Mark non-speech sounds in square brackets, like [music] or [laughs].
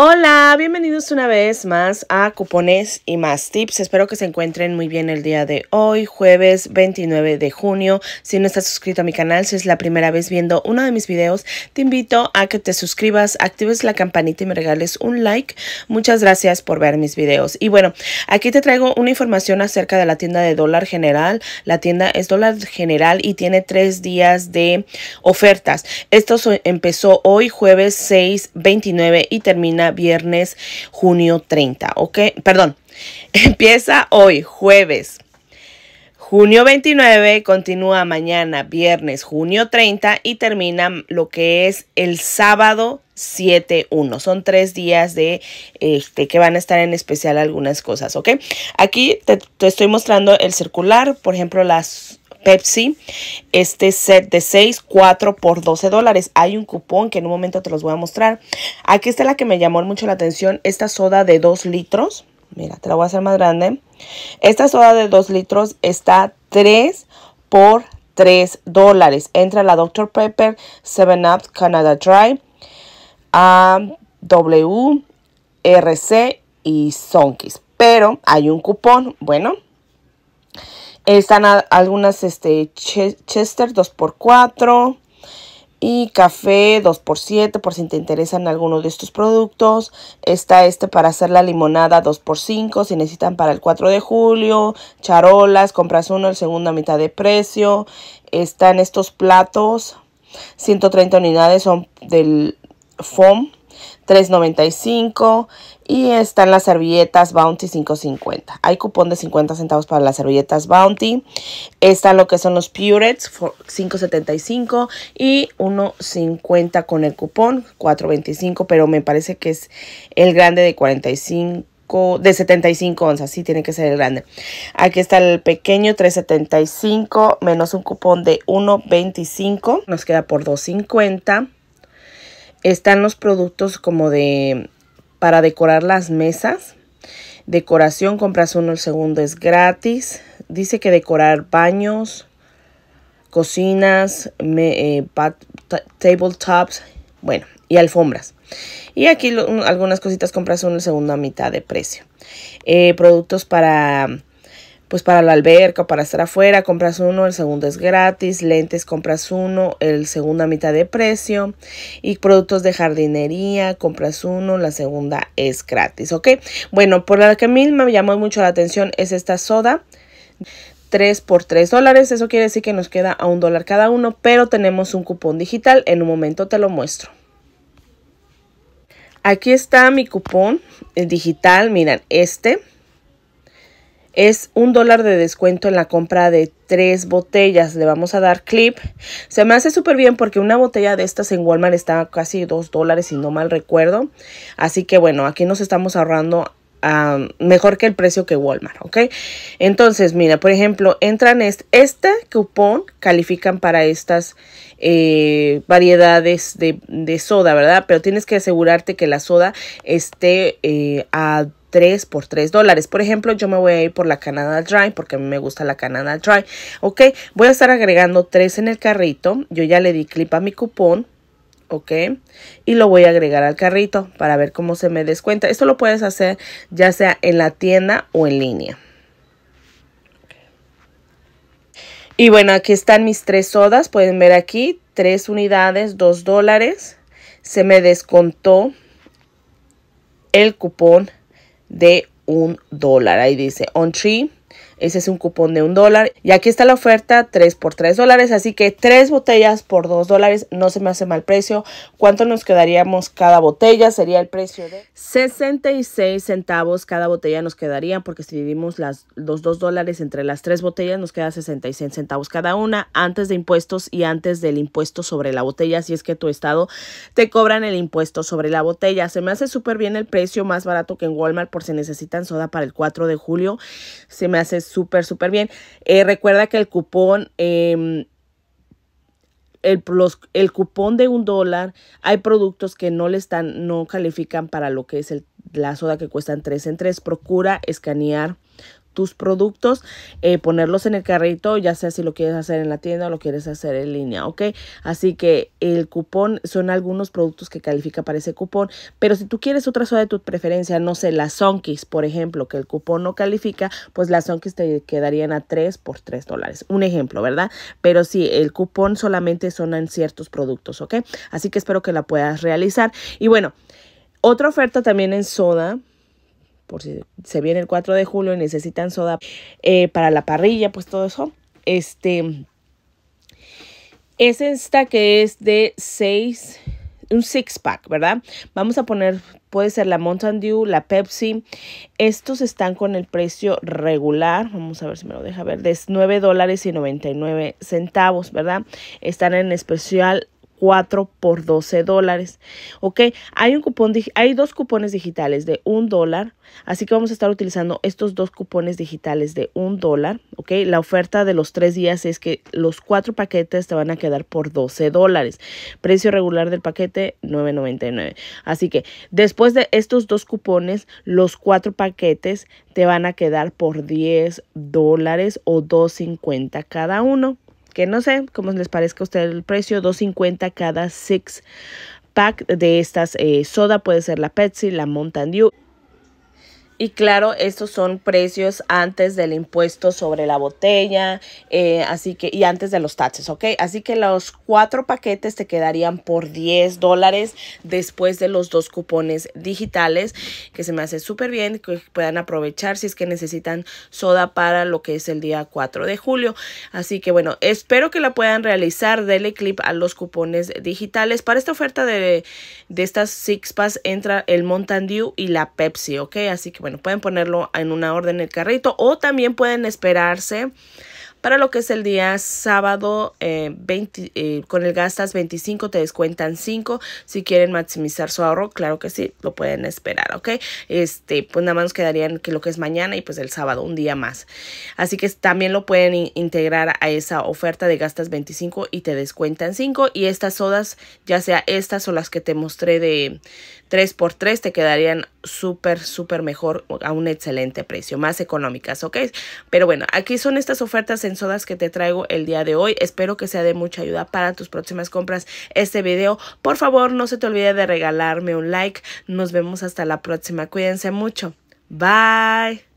Hola, bienvenidos una vez más a Cupones y más tips. Espero que se encuentren muy bien el día de hoy, jueves 29 de junio. Si no estás suscrito a mi canal, si es la primera vez viendo uno de mis videos, te invito a que te suscribas, actives la campanita y me regales un like. Muchas gracias por ver mis videos. Y bueno, aquí te traigo una información acerca de la tienda de dólar general. La tienda es dólar general y tiene tres días de ofertas. Esto empezó hoy, jueves 6, 29 y termina viernes, junio 30, ¿ok? Perdón, [laughs] empieza hoy, jueves. Junio 29 continúa mañana, viernes, junio 30 y termina lo que es el sábado 7.1. Son tres días de este, que van a estar en especial algunas cosas, ¿ok? Aquí te estoy mostrando el circular, por ejemplo, las Pepsi, este set de 6, 4 por 12 dólares. Hay un cupón que en un momento te los voy a mostrar. Aquí está la que me llamó mucho la atención, esta soda de 2 litros. Mira, te la voy a hacer más grande. Esta soda de 2 litros está 3 por 3 dólares. Entra la Dr. Pepper 7-Up Canada Dry, W, RC y Sonkis. Pero hay un cupón, bueno, están algunas este, Chester 2x4 y café 2x7 por si te interesan alguno de estos productos. Está este para hacer la limonada 2x5 si necesitan para el 4 de julio. Charolas, compras uno, el segundo a mitad de precio. Están estos platos, 130 unidades son del foam. $3.95 y están las servilletas Bounty 5.50. Hay cupón de 50 centavos para las servilletas Bounty. están lo que son los Purets 5.75 y 1.50 con el cupón 4.25, pero me parece que es el grande de 45 de 75 onzas, sí tiene que ser el grande. Aquí está el pequeño 375 menos un cupón de 1.25, nos queda por 2.50. Están los productos como de para decorar las mesas. Decoración, compras uno, el segundo es gratis. Dice que decorar baños, cocinas, eh, tabletops, bueno, y alfombras. Y aquí algunas cositas compras uno, el segundo a mitad de precio. Eh, productos para pues para la alberca, para estar afuera, compras uno, el segundo es gratis, lentes compras uno, el segundo a mitad de precio y productos de jardinería compras uno, la segunda es gratis, ¿ok? Bueno, por la que a mí me llamó mucho la atención es esta soda. 3 por 3 dólares, eso quiere decir que nos queda a un dólar cada uno, pero tenemos un cupón digital, en un momento te lo muestro. Aquí está mi cupón eh, digital, miren, este es un dólar de descuento en la compra de tres botellas. Le vamos a dar clip. Se me hace súper bien porque una botella de estas en Walmart está casi dos dólares, si no mal recuerdo. Así que bueno, aquí nos estamos ahorrando mejor que el precio que Walmart, ¿ok? Entonces, mira, por ejemplo, entran este, este cupón, califican para estas eh, variedades de, de, soda, ¿verdad? Pero tienes que asegurarte que la soda esté eh, a 3 por 3 dólares. Por ejemplo, yo me voy a ir por la Canada Dry porque a mí me gusta la Canada Dry. Ok, voy a estar agregando tres en el carrito. Yo ya le di clip a mi cupón. Ok, y lo voy a agregar al carrito para ver cómo se me descuenta. Esto lo puedes hacer ya sea en la tienda o en línea. Y bueno, aquí están mis tres sodas. Pueden ver aquí, tres unidades, dos dólares. Se me descontó el cupón de un dólar. Ahí dice on tree ese es un cupón de un dólar. Y aquí está la oferta 3 por 3 dólares. Así que 3 botellas por 2 dólares. No se me hace mal precio. ¿Cuánto nos quedaríamos cada botella? Sería el precio de 66 centavos cada botella nos quedaría. Porque si dividimos las, los 2 dólares entre las tres botellas nos queda 66 centavos cada una. Antes de impuestos y antes del impuesto sobre la botella. Si es que tu estado te cobran el impuesto sobre la botella. Se me hace súper bien el precio. Más barato que en Walmart por si necesitan soda para el 4 de julio. Se me hace súper, súper bien. Eh, recuerda que el cupón... Em, el, el, cupón de un dólar, hay productos que no le están, no califican para lo que es el, la soda que cuestan tres en tres Procura escanear tus productos, eh, ponerlos en el carrito, ya sea si lo quieres hacer en la tienda o lo quieres hacer en línea, ¿ok? Así que el cupón son algunos productos que califica para ese cupón, pero si tú quieres otra soda de tu preferencia, no sé, las Sonkis, por ejemplo, que el cupón no califica, pues las Sonkis te quedarían a 3 por 3 dólares. Un ejemplo, ¿verdad? Pero sí, el cupón solamente son en ciertos productos, ¿ok? Así que espero que la puedas realizar. Y bueno, otra oferta también en soda por si se viene el 4 de julio y necesitan soda eh, para la parrilla, pues todo eso. Este es esta que es de 6, un six pack, ¿verdad? Vamos a poner, puede ser la Mountain Dew, la Pepsi. Estos están con el precio regular, vamos a ver si me lo deja ver, de 9 dólares y 99 centavos, ¿verdad? Están en especial 4 por 12 dólares. Ok, hay, un cupón, hay dos cupones digitales de un dólar, así que vamos a estar utilizando estos dos cupones digitales de un dólar. Ok, la oferta de los tres días es que los cuatro paquetes te van a quedar por 12 dólares. Precio regular del paquete 9.99. Así que después de estos dos cupones, los cuatro paquetes te van a quedar por 10 dólares o 2.50 cada uno que no sé cómo les parezca a ustedes el precio, 2.50 cada six pack de estas sodas. Eh, soda, puede ser la Pepsi, la Mountain Dew. Y claro, estos son precios antes del impuesto sobre la botella, eh, así que, y antes de los taches, ¿ok? Así que los cuatro paquetes te quedarían por 10 dólares después de los dos cupones digitales, que se me hace súper bien, que puedan aprovechar si es que necesitan soda para lo que es el día 4 de julio. Así que bueno, espero que la puedan realizar. del clip a los cupones digitales. Para esta oferta de, de estas Sixpas entra el Mountain Dew y la Pepsi, ¿ok? Así que bueno, bueno, pueden ponerlo en una orden en el carrito o también pueden esperarse para lo que es el día sábado, 20, eh, eh, con el gastas 25 te descuentan 5. Si quieren maximizar su ahorro, claro que sí, lo pueden esperar, ¿ok? Este, pues nada más nos quedarían que lo que es mañana y pues el sábado, un día más. Así que también lo pueden integrar a esa oferta de gastas 25 y te descuentan 5. Y estas sodas, ya sea estas o las que te mostré de 3x3, te quedarían súper, súper mejor a un excelente precio, más económicas, ¿ok? Pero bueno, aquí son estas ofertas sodas que te traigo el día de hoy. Espero que sea de mucha ayuda para tus próximas compras este video. Por favor, no se te olvide de regalarme un like. Nos vemos hasta la próxima. Cuídense mucho. Bye.